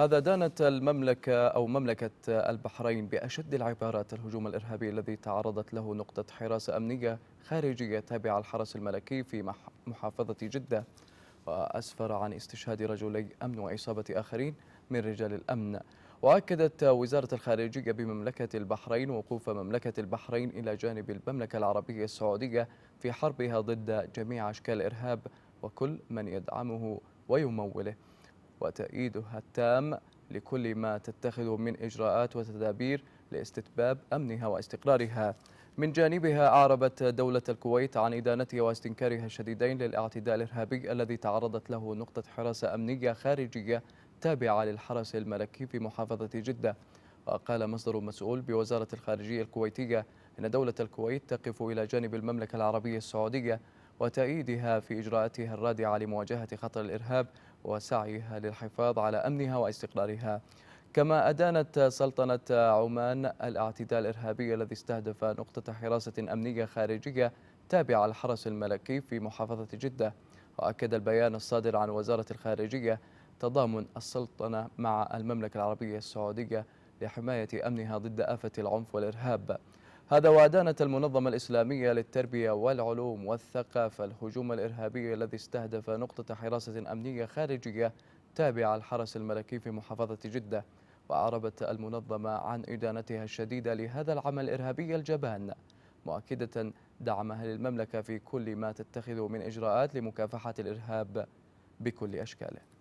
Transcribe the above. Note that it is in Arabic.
هذا دانت المملكة أو مملكة البحرين بأشد العبارات الهجوم الإرهابي الذي تعرضت له نقطة حراسة أمنية خارجية تابعة الحرس الملكي في محافظة جدة وأسفر عن استشهاد رجلي أمن وإصابة آخرين من رجال الأمن وأكدت وزارة الخارجية بمملكة البحرين وقوف مملكة البحرين إلى جانب المملكة العربية السعودية في حربها ضد جميع أشكال الإرهاب وكل من يدعمه ويموله وتأييدها التام لكل ما تتخذه من إجراءات وتدابير لاستتباب أمنها واستقرارها من جانبها أعربت دولة الكويت عن إدانتها واستنكارها الشديدين للاعتداء الإرهابي الذي تعرضت له نقطة حراسة أمنية خارجية تابعة للحرس الملكي في محافظة جدة وقال مصدر مسؤول بوزارة الخارجية الكويتية أن دولة الكويت تقف إلى جانب المملكة العربية السعودية وتأييدها في إجراءاتها الرادعة لمواجهة خطر الإرهاب وسعيها للحفاظ على أمنها واستقرارها كما أدانت سلطنة عمان الاعتداء الإرهابي الذي استهدف نقطة حراسة أمنية خارجية تابعة للحرس الملكي في محافظة جدة وأكد البيان الصادر عن وزارة الخارجية تضامن السلطنة مع المملكة العربية السعودية لحماية أمنها ضد آفة العنف والإرهاب هذا وأدانت المنظمة الإسلامية للتربية والعلوم والثقافة الهجوم الإرهابي الذي استهدف نقطة حراسة أمنية خارجية تابعة الحرس الملكي في محافظة جدة وأعربت المنظمة عن إدانتها الشديدة لهذا العمل الإرهابي الجبان مؤكدة دعمها للمملكة في كل ما تتخذه من إجراءات لمكافحة الإرهاب بكل أشكاله